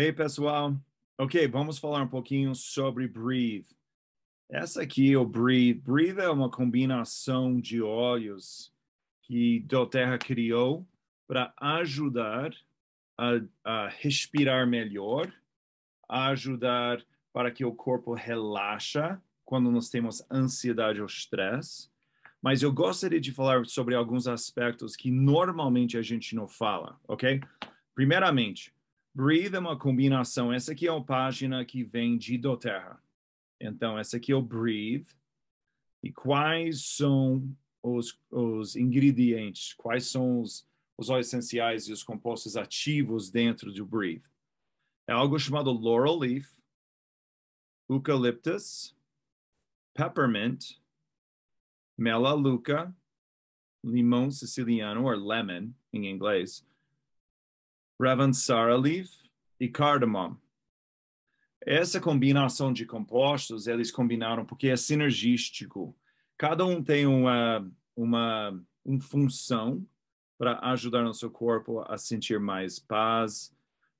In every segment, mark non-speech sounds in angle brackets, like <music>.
Ei, pessoal. Ok, vamos falar um pouquinho sobre Breathe. Essa aqui é o Breathe. Breathe é uma combinação de óleos que Doterra criou para ajudar a, a, respirar melhor, ajudar para que o corpo relaxa quando nós temos ansiedade ou estresse. Mas eu gostaria de falar sobre alguns aspectos que normalmente a gente não fala, ok? Primeiramente, Breathe é uma combinação. Essa aqui é uma página que vem de doTERRA. Então, essa aqui é o breathe. E quais são os, os ingredientes? Quais são os, os óleos essenciais e os compostos ativos dentro do breathe? É algo chamado laurel leaf, Eucalyptus, peppermint, melaleuca, limão siciliano, ou lemon em inglês, Ravensara leaf e cardamom. Essa combinação de compostos, eles combinaram porque é sinergístico. Cada um tem uma, uma, uma função para ajudar nosso corpo a sentir mais paz,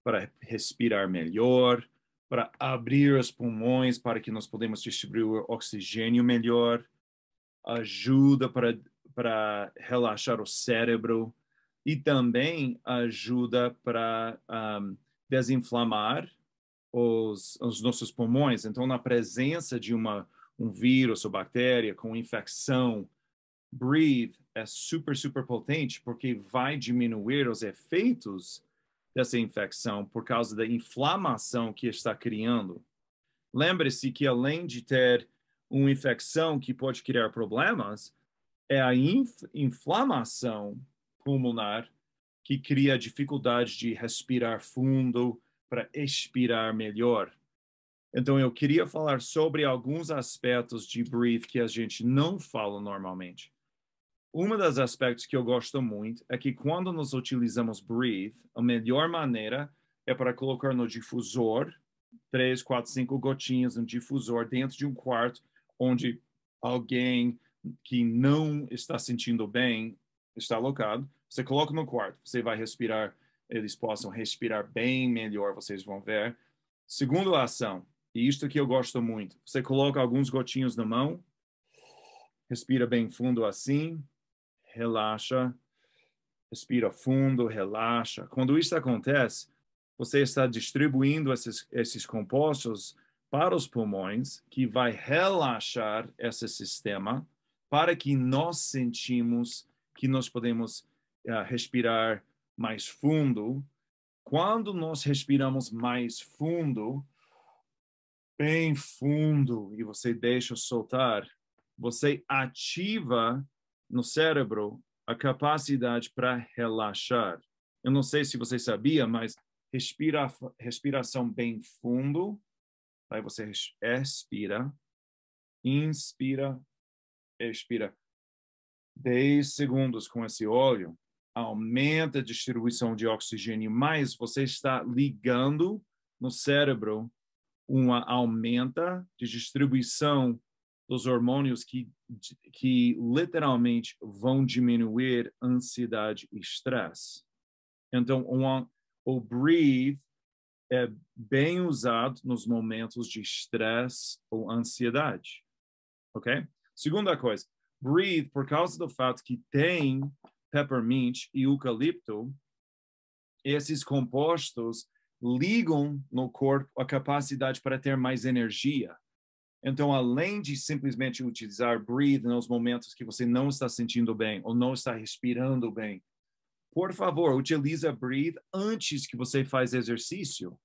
para respirar melhor, para abrir os pulmões para que nós podemos distribuir oxigênio melhor, ajuda para, para relaxar o cérebro, e também ajuda para um, ah, desinflamar os, os, nossos pulmões. Então, na presença de uma, um vírus ou bactéria com infecção, Breathe é super, super potente porque vai diminuir os efeitos dessa infecção por causa da inflamação que está criando. Lembre-se que, além de ter uma infecção que pode criar problemas, é a inflamação pulmonar, que cria a dificuldade de respirar fundo para expirar melhor. Então, eu queria falar sobre alguns aspectos de breathe que a gente não fala normalmente. Um dos aspectos que eu gosto muito é que quando nós utilizamos breathe, a melhor maneira é para colocar no difusor três, quatro, cinco gotinhas no difusor dentro de um quarto onde alguém que não está sentindo bem está alocado você coloca no quarto, você vai respirar, eles possam respirar bem melhor, vocês vão ver. Segundo a ação, e isto que eu gosto muito, você coloca alguns gotinhos na mão, respira bem fundo assim, relaxa, respira fundo, relaxa. Quando isso acontece, você está distribuindo esses, esses compostos para os pulmões, que vai relaxar esse sistema para que nós sentimos que nós podemos uh, respirar mais fundo. Quando nós respiramos mais fundo, bem fundo, e você deixa soltar, você ativa no cérebro a capacidade para relaxar. Eu não sei se você sabia, mas respira, respiração bem fundo, aí você expira, inspira, expira. 10 segundos com esse óleo aumenta a distribuição de oxigênio, mais você está ligando no cérebro uma aumenta de distribuição dos hormônios que, que literalmente vão diminuir ansiedade e estresse. Então, um, o breathe é bem usado nos momentos de estresse ou ansiedade, ok? Segunda coisa, breathe, por causa do fato que tem peppermint e eucalipto, esses compostos ligam no corpo a capacidade para ter mais energia. Então, além de simplesmente utilizar breathe nos momentos que você não está sentindo bem ou não está respirando bem, por favor, utilize breathe antes que você faz exercício.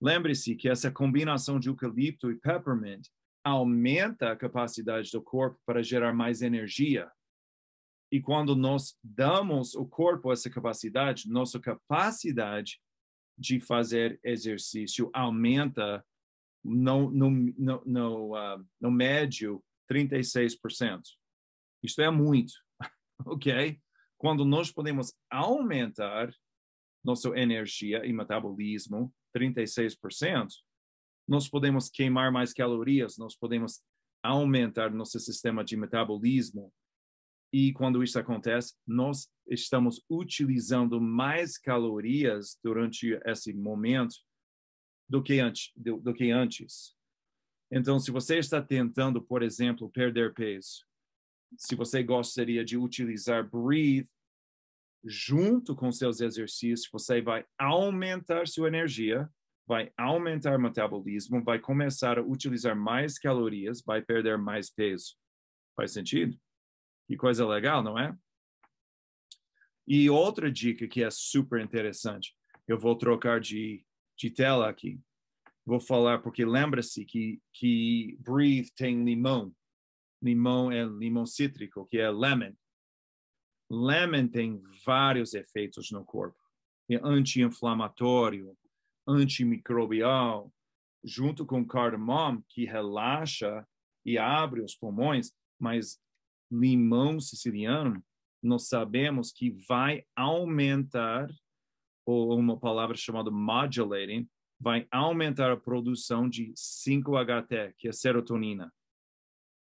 Lembre-se que essa combinação de eucalipto e peppermint aumenta a capacidade do corpo para gerar mais energia. E quando nós damos ao corpo essa capacidade, nossa capacidade de fazer exercício aumenta no, no, no, no, uh, no médio 36%. Isto é muito, <laughs> ok? Quando nós podemos aumentar nossa energia e metabolismo 36%, nós podemos queimar mais calorias, nós podemos aumentar nosso sistema de metabolismo, e quando isso acontece, nós estamos utilizando mais calorias durante esse momento do que antes. Do, do que antes. Então, se você está tentando, por exemplo, perder peso, se você gostaria de utilizar breathe junto com seus exercícios, você vai aumentar sua energia, vai aumentar o metabolismo, vai começar a utilizar mais calorias, vai perder mais peso. Faz sentido? Que coisa legal, não é? E outra dica que é super interessante, eu vou trocar de, de tela aqui. Vou falar porque lembra-se que, que breathe tem limão. Limão é limão cítrico, que é lemon. Lemon tem vários efeitos no corpo. É anti-inflamatório, antimicrobial, junto com cardamom, que relaxa e abre os pulmões, mas limão siciliano, nós sabemos que vai aumentar, ou uma palavra chamada modulating, vai aumentar a produção de 5-HT, que é serotonina.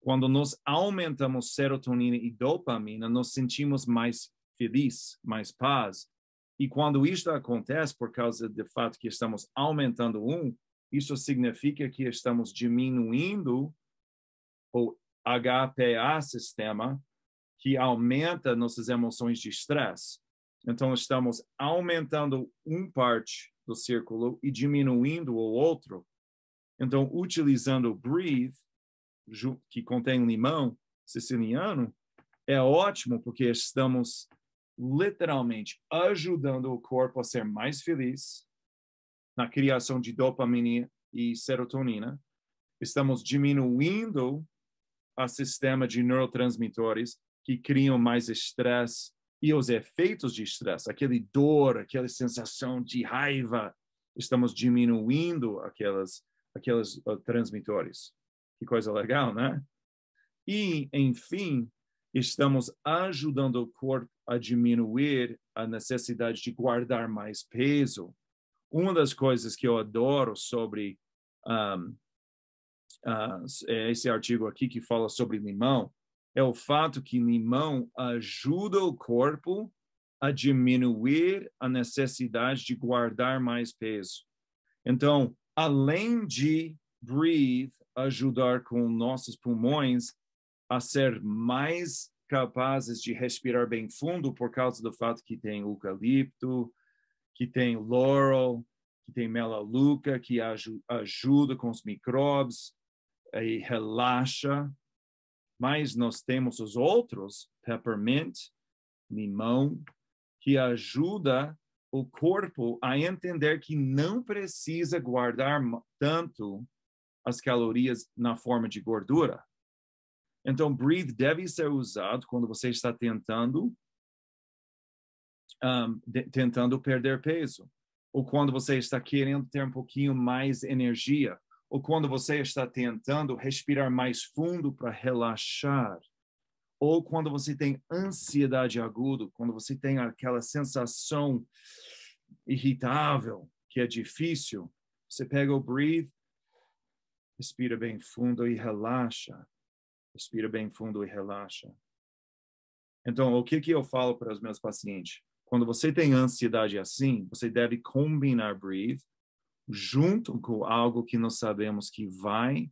Quando nós aumentamos serotonina e dopamina, nós sentimos mais feliz, mais paz. E quando isso acontece, por causa do fato que estamos aumentando um, isso significa que estamos diminuindo ou HPA sistema que aumenta nossas emoções de estresse. Então, estamos aumentando um parte do círculo e diminuindo o outro. Então, utilizando o Breathe, que contém limão siciliano, é ótimo porque estamos literalmente ajudando o corpo a ser mais feliz na criação de dopamina e serotonina. Estamos diminuindo a sistema de neurotransmissores que criam mais estresse e os efeitos de estresse, aquele dor, aquela sensação de raiva, estamos diminuindo aquelas aqueles uh, ah, transmissores. Que coisa legal, né? E, enfim, estamos ajudando o corpo a diminuir a necessidade de guardar mais peso. Uma das coisas que eu adoro sobre um, ah, ah, esse artigo aqui que fala sobre limão é o fato que limão ajuda o corpo a diminuir a necessidade de guardar mais peso. Então, além de breathe ajudar com nossos pulmões a ser mais capazes de respirar bem fundo por causa do fato que tem eucalipto, que tem laurel, que tem melaleuca, que aj ajuda com os micróbios, e relaxa, mas nós temos os outros, peppermint, limão, que ajuda o corpo a entender que não precisa guardar tanto as calorias na forma de gordura. Então, breathe deve ser usado quando você está tentando um, de, tentando perder peso ou quando você está querendo ter um pouquinho mais energia ou quando você está tentando respirar mais fundo para relaxar, ou quando você tem ansiedade aguda, quando você tem aquela sensação irritável, que é difícil, você pega o breathe, respira bem fundo e relaxa. Respira bem fundo e relaxa. Então, o que que eu falo para os meus pacientes? Quando você tem ansiedade assim, você deve combinar breathe junto com algo que nós sabemos que vai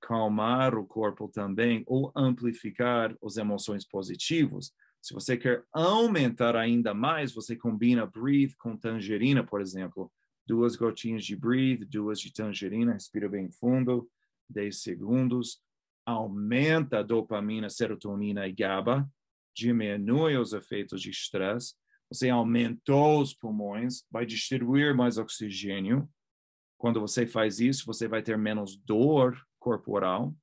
calmar o corpo também ou amplificar as emoções positivas. Se você quer aumentar ainda mais, você combina breathe com tangerina, por exemplo. Duas gotinhas de breathe, duas de tangerina, respira bem fundo, 10 segundos. Aumenta a dopamina, serotonina e GABA, diminui os efeitos de estresse. Você aumentou os pulmões, vai distribuir mais oxigênio, quando você faz isso, você vai ter menos dor corporal.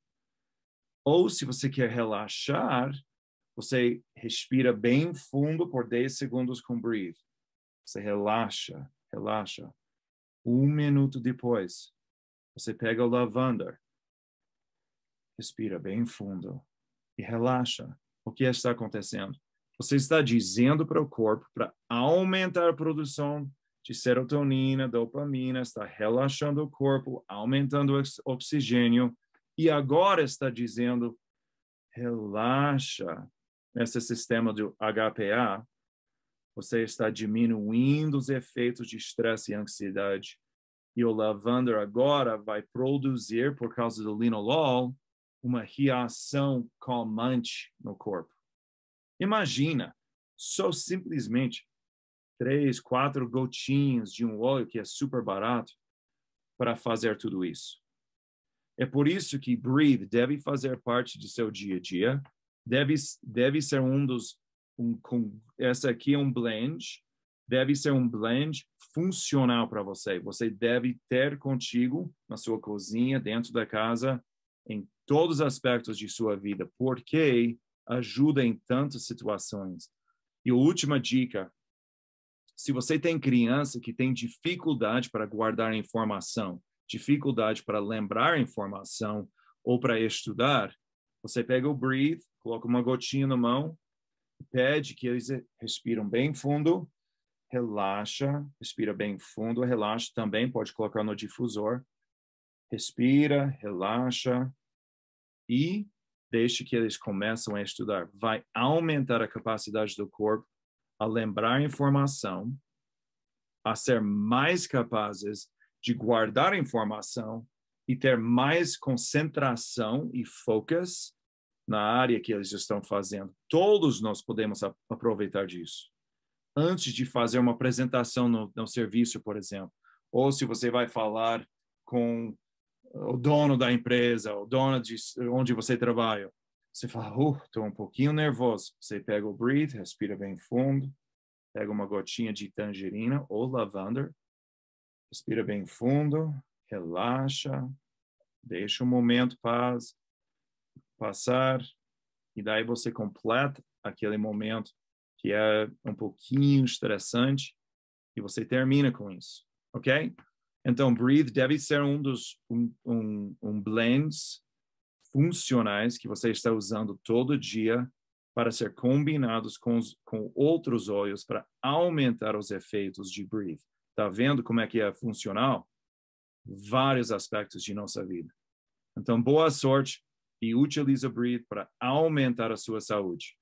Ou se você quer relaxar, você respira bem fundo por 10 segundos com breathe. Você relaxa, relaxa. Um minuto depois, você pega o lavanda, respira bem fundo e relaxa. O que está acontecendo? Você está dizendo para o corpo para aumentar a produção de serotonina, dopamina, está relaxando o corpo, aumentando o oxigênio, e agora está dizendo: relaxa nesse sistema do HPA, você está diminuindo os efeitos de estresse e ansiedade. E o lavanda agora vai produzir, por causa do linolol, uma reação calmante no corpo. Imagina, só simplesmente três, quatro gotinhas de um óleo que é super barato para fazer tudo isso. É por isso que breathe deve fazer parte de seu dia a dia, deve, deve ser um dos. Um, com, essa aqui é um blend, deve ser um blend funcional para você. Você deve ter contigo na sua cozinha, dentro da casa, em todos os aspectos de sua vida, porque ajuda em tantas situações. E a última dica se você tem criança que tem dificuldade para guardar informação, dificuldade para lembrar informação ou para estudar, você pega o breathe, coloca uma gotinha na mão, pede que eles respiram bem fundo, relaxa, respira bem fundo, relaxa também, pode colocar no difusor. Respira, relaxa e deixe que eles começam a estudar. Vai aumentar a capacidade do corpo a lembrar informação, a ser mais capazes de guardar informação e ter mais concentração e focus na área que eles estão fazendo. Todos nós podemos aproveitar disso. Antes de fazer uma apresentação no, no serviço, por exemplo, ou se você vai falar com o dono da empresa, o dono de onde você trabalha, você fala, estou uh, um pouquinho nervoso. Você pega o breathe, respira bem fundo, pega uma gotinha de tangerina ou lavanda, respira bem fundo, relaxa, deixa o momento paz, passar, e daí você completa aquele momento que é um pouquinho estressante e você termina com isso, ok? Então, breathe deve ser um dos um, um, um blends funcionais que você está usando todo dia para ser combinados com, os, com outros olhos para aumentar os efeitos de breathe. Tá vendo como é que é funcional? Vários aspectos de nossa vida. Então, boa sorte e utilize o breathe para aumentar a sua saúde.